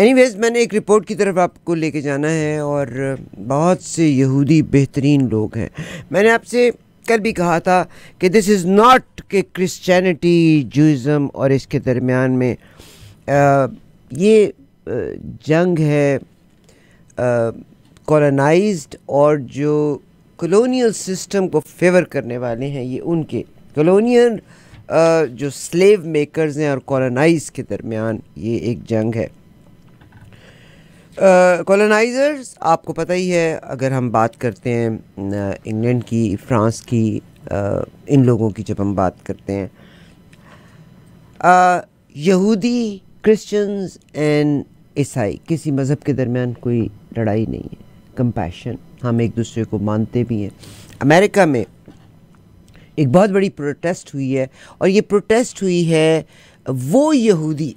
anyways मैंने एक report की तरफ आपको लेके जाना है और बहुत से यहूदी बेहतरीन लोग हैं मैंने आपसे कल भी कहा था कि दिस इज़ नॉट के क्रिश्चियनिटी जूज़म और इसके दरमियान में आ, ये जंग है कॉलोनाइज्ड और जो कॉलोनियल सिस्टम को फेवर करने वाले हैं ये उनके कॉलोनियल जो स्लेव मेकर्स हैं और कॉलोनाइज के दरमियान ये एक जंग है कॉलोनाइज़र्स uh, आपको पता ही है अगर हम बात करते हैं इंग्लैंड की फ्रांस की uh, इन लोगों की जब हम बात करते हैं uh, यहूदी क्रिश्चियंस एंड ईसाई किसी मज़हब के दरमियान कोई लड़ाई नहीं है कंपैशन हम एक दूसरे को मानते भी हैं अमेरिका में एक बहुत बड़ी प्रोटेस्ट हुई है और ये प्रोटेस्ट हुई है वो यहूदी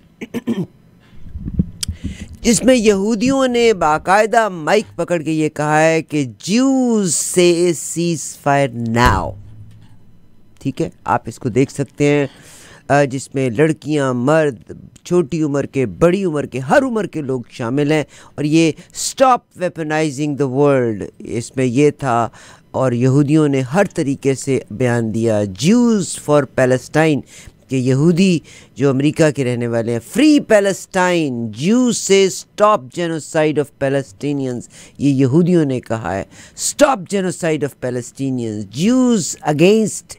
जिसमें यहूदियों ने बाकायदा माइक पकड़ के ये कहा है कि ज्यूज से सीज फायर नाव ठीक है आप इसको देख सकते हैं जिसमें लड़कियां मर्द छोटी उम्र के बड़ी उम्र के हर उम्र के लोग शामिल हैं और ये स्टॉप वेपनाइजिंग द वर्ल्ड इसमें ये था और यहूदियों ने हर तरीके से बयान दिया ज्यूज़ फॉर पैलेस्टाइन कि यहूदी जो अमेरिका के रहने वाले हैं फ्री पैलेस्टाइन जू से स्टॉप जेनोसाइड ऑफ पैलेस्टीनियंस ये यहूदियों ने कहा है stop genocide of Palestinians Jews against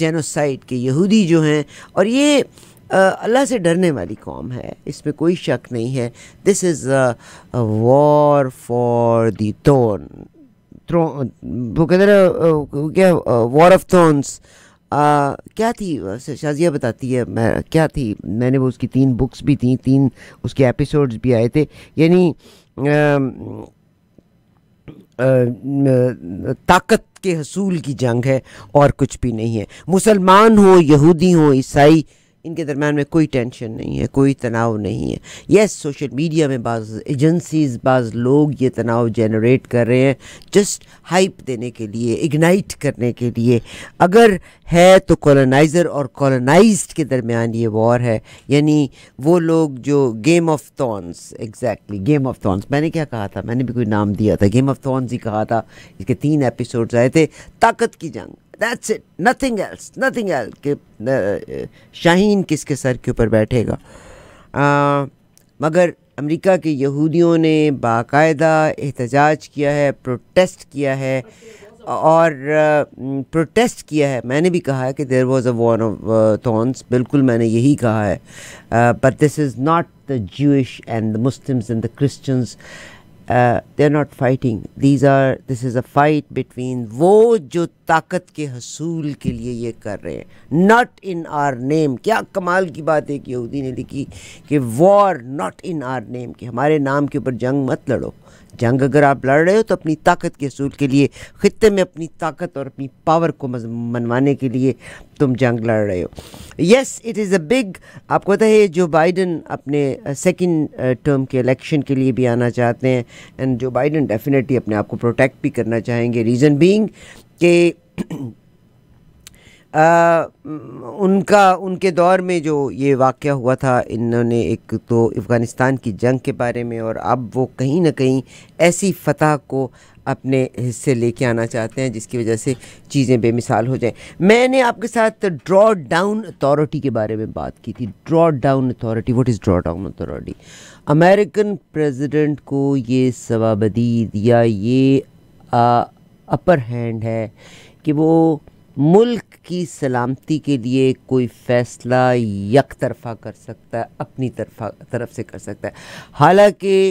genocide के यहूदी जो हैं और ये uh, अल्लाह से डरने वाली कौम है इसमें कोई शक नहीं है दिस इज़ वॉर फॉर दोन वो कहते हैं क्या वॉर ऑफ थ्रोन्स आ, क्या थी शाजिया बताती है मैं क्या थी मैंने वो उसकी तीन बुक्स भी थी तीन उसके एपिसोड्स भी आए थे यानी ताकत के हसूल की जंग है और कुछ भी नहीं है मुसलमान हो यहूदी हो ईसाई इनके दरम्यान में कोई टेंशन नहीं है कोई तनाव नहीं है यस सोशल मीडिया में बाज़ एजेंसीज बाज़ लोग ये तनाव जनरेट कर रहे हैं जस्ट हाइप देने के लिए इग्नाइट करने के लिए अगर है तो कॉलोनाइज़र और कॉलोनाइज के दरमियान ये वॉर है यानी वो लोग जो game of thrones exactly game of thrones मैंने क्या कहा था मैंने भी कोई नाम दिया था गेम ऑफ थॉन्स ही कहा था इसके तीन एपिसोड्स आए थे ताकत की जंग that's it nothing else nothing else कि शाहीन किसके सर के ऊपर बैठेगा आ, मगर अमेरिका के यहूदियों ने बाकायदा एहतजाज किया है प्रोटेस्ट किया है और प्रोटेस्ट किया है मैंने भी कहा है कि there was a war of thrones बिल्कुल मैंने यही कहा है but this is not the Jews and the Muslims and the Christians uh, they're not fighting these are this is a fight between वो जो ताकत के हसूल के लिए ये कर रहे हैं नॉट इन आर नेम क्या कमाल की बात है कि यहूदी ने लिखी कि war not in our name कि हमारे नाम के ऊपर जंग मत लड़ो जंग अगर आप लड़ रहे हो तो अपनी ताकत के असूल के लिए ख़त्े में अपनी ताकत और अपनी पावर को मनवाने के लिए तुम जंग लड़ रहे हो yes it is a big आपको पता है जो बाइडन अपने सेकंड टर्म के इलेक्शन के लिए भी आना चाहते हैं एंड जो बाइडन डेफिनेटली अपने आप को प्रोटेक्ट भी करना चाहेंगे रीज़न बींग आ, उनका उनके दौर में जो ये वाक़ हुआ था इन्होंने एक तो अफ़गानिस्तान की जंग के बारे में और अब वो कहीं ना कहीं ऐसी फतह को अपने हिस्से लेके आना चाहते हैं जिसकी वजह से चीज़ें बेमिसाल हो जाएं मैंने आपके साथ ड्रॉ डाउन अथॉरिटी के बारे में बात की थी draw down authority what is draw down authority American president को ये सवाबदीद या ये आ, अपर हैंड है कि वो मुल्क की सलामती के लिए कोई फ़ैसला यक तरफा कर सकता है अपनी तरफा तरफ से कर सकता है हालांकि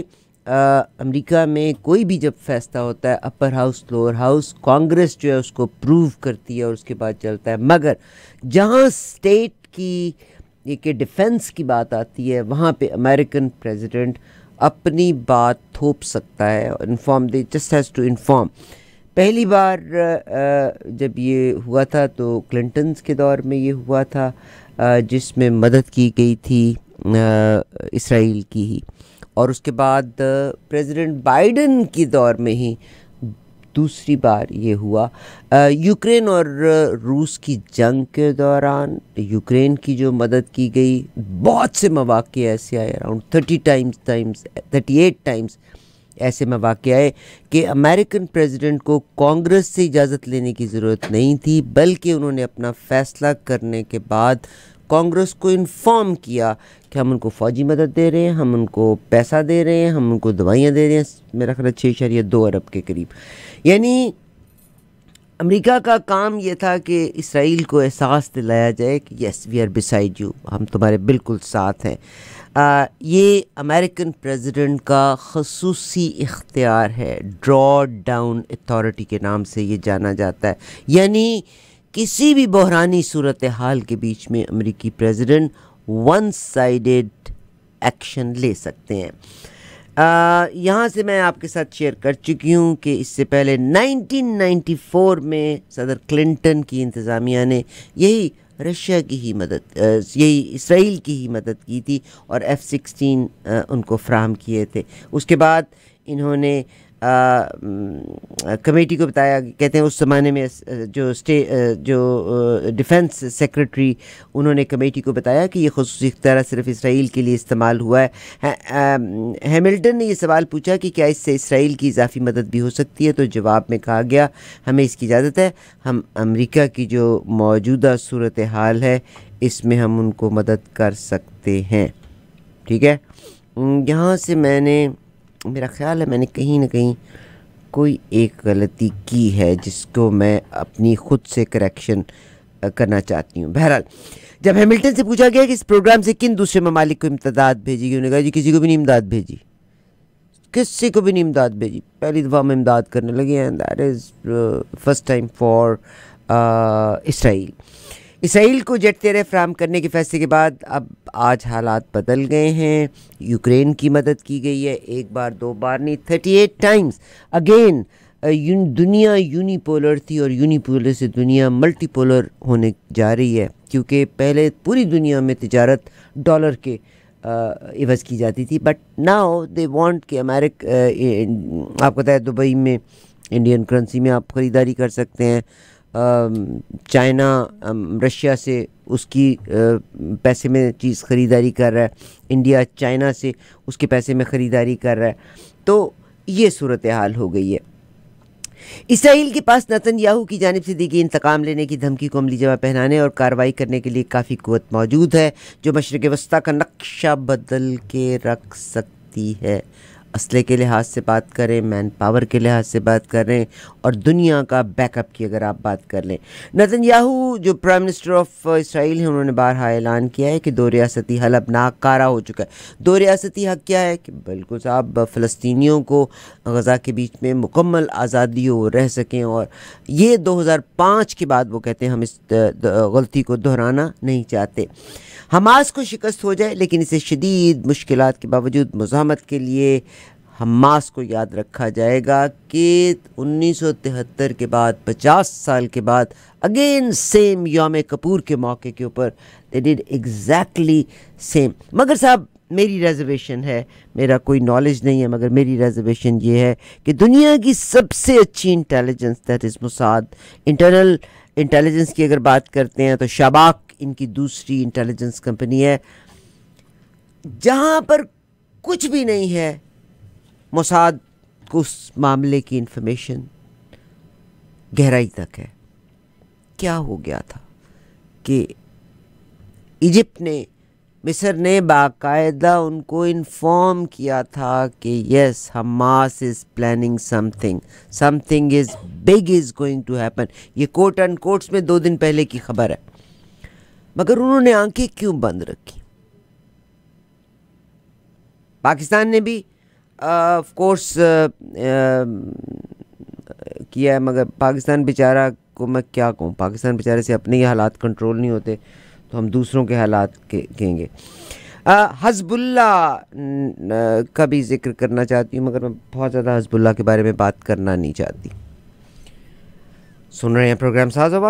अमेरिका में कोई भी जब फैसला होता है upper house lower house Congress जो है उसको प्रूव करती है और उसके बाद चलता है मगर जहां स्टेट की एक कि डिफेंस की बात आती है वहाँ पे अमेरिकन प्रेसिडेंट अपनी बात थोप सकता है inform inform they just has to inform पहली बार जब ये हुआ था तो क्लिंटन्स के दौर में ये हुआ था जिसमें मदद की गई थी इसराइल की ही और उसके बाद प्रेसिडेंट बाइडेन के दौर में ही दूसरी बार ये हुआ यूक्रेन और रूस की जंग के दौरान यूक्रेन की जो मदद की गई बहुत से मौाक़े ऐसे आए around thirty times times thirty eight times ऐसे में वाक आए कि अमेरिकन प्रेसिडेंट को कांग्रेस से इजाज़त लेने की ज़रूरत नहीं थी बल्कि उन्होंने अपना फ़ैसला करने के बाद कांग्रेस को इन्फॉर्म किया कि हम उनको फ़ौजी मदद दे रहे हैं हम उनको पैसा दे रहे हैं हम उनको दवाइयाँ दे रहे हैं मेरा ख्याल छः या दो अरब के करीब यानी अमेरिका का काम यह था कि इसराइल को एहसास दिलाया जाए कि yes we are beside you हम तुम्हारे बिल्कुल साथ हैं ये अमेरिकन प्रेसिडेंट का खसूस इख्तियार है ड्रॉ डाउन अथॉरिटी के नाम से ये जाना जाता है यानी किसी भी बहरानी सूरत हाल के बीच में अमेरिकी प्रेसिडेंट वन साइडेड एक्शन ले सकते हैं यहाँ से मैं आपके साथ शेयर कर चुकी हूँ कि इससे पहले 1994 में सदर क्लिंटन की इंतज़ामिया ने यही रशिया की ही मदद यही इसराइल की ही मदद की थी और एफ़ सिक्सटीन उनको फ्राहम किए थे उसके बाद इन्होंने कमेटी को बताया कहते हैं उस ज़माने में जो स्टे जो डिफेंस सेक्रेटरी उन्होंने कमेटी को बताया कि ये खसूस इख्तारा सिर्फ इसराइल के लिए इस्तेमाल हुआ है हैमिल्टन ने यह सवाल पूछा कि क्या इससे इसराइल की इजाफी मदद भी हो सकती है तो जवाब में कहा गया हमें इसकी इजाज़त है हम अमरीका की जो मौजूदा सूरत हाल है इसमें हम उनको मदद कर सकते हैं ठीक है यहाँ से मैंने मेरा ख्याल है मैंने कहीं ना कहीं कोई एक गलती की है जिसको मैं अपनी खुद से करेक्शन करना चाहती हूँ बहरहाल जब हैमिल्टन से पूछा गया कि इस प्रोग्राम से किन दूसरे ममालिक को इमदाद भेजी उन्होंने कहा जी किसी को भी नहीं इमदाद भेजी किसी को भी नहीं इमदाद भेजी पहली दफ़ा हम इमदाद करने लगे हैं that is first time for Israel Israel को जेट तेरे फ्राहम करने के फैसले के बाद अब आज हालात बदल गए हैं यूक्रेन की मदद की गई है एक बार दो बार नहीं थर्टी एट टाइम्स अगेन दुनिया यूनिपोलर थी और यूनिपोलर से दुनिया मल्टीपोलर होने जा रही है क्योंकि पहले पूरी दुनिया में तजारत डॉलर के इवज की जाती थी बट नाउ दे वांट कि अमेरिक आपको पता है दुबई में इंडियन करेंसी में आप ख़रीदारी कर सकते हैं चाइना रशिया से उसकी पैसे में चीज़ ख़रीदारी कर रहा है इंडिया चाइना से उसके पैसे में ख़रीदारी कर रहा है तो ये सूरत हाल हो गई है इसराइल के पास नतन याहू की जानब से दी गई इंतकाम लेने की धमकी को अमली जमा पहनाने और कार्रवाई करने के लिए काफ़ी कुत मौजूद है जो मशरक़ वस्ती का नक्शा बदल के रख सकती है असले के लिहाज से बात करें मैन पावर के लिहाज से बात करें और दुनिया का बैकअप की अगर आप बात कर लें नतन याहू जो प्राइम मिनिस्टर ऑफ इसराइल हैं उन्होंने बारहा ऐलान किया है कि दो रियासती हल अब नाकारा हो चुका है दो रियासती हक क्या है कि बिल्कुल साहब फ़लस्तियों को गज़ा के बीच में मुकम्मल आज़ादी हो रह सकें और ये 2005 के बाद वो कहते हैं हम इस गलती को दोहराना नहीं चाहते हमास को शिकस्त हो जाए लेकिन इसे शदीद मुश्किल के बावजूद मजामत के लिए हमास को याद रखा जाएगा कि 1973 के बाद 50 साल के बाद अगेन सेम योम कपूर के मौके के ऊपर दे डिड एग्जैक्टली सेम मगर साहब मेरी रिजर्वेशन है मेरा कोई नॉलेज नहीं है मगर मेरी रिजर्वेशन ये है कि दुनिया की सबसे अच्छी intelligence that is Mossad internal intelligence की अगर बात करते हैं तो शबाक इनकी दूसरी इंटेलिजेंस कंपनी है जहाँ पर कुछ भी नहीं है मोसाद को उस मामले की इन्फॉर्मेशन गहराई तक है क्या हो गया था कि इजिप्ट ने मिस्र ने बाकायदा उनको इन्फॉर्म किया था कि yes Hamas is planning something something is big is going to happen ये कोर्ट एंड कोर्ट्स में दो दिन पहले की खबर है मगर उन्होंने आंखें क्यों बंद रखी पाकिस्तान ने भी ऑफ कोर्स uh, um, किया है मगर पाकिस्तान बेचारा को मैं क्या कहूँ पाकिस्तान बेचारे से अपने ही हालात कंट्रोल नहीं होते तो हम दूसरों के हालात कहेंगे हजबुल्ला का भी जिक्र करना चाहती हूँ मगर मैं बहुत ज़्यादा हजबुल्ला के बारे में बात करना नहीं चाहती सुन रहे हैं प्रोग्राम साजोबा